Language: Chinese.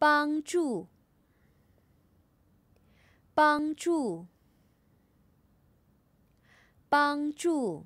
帮助，帮助，帮助。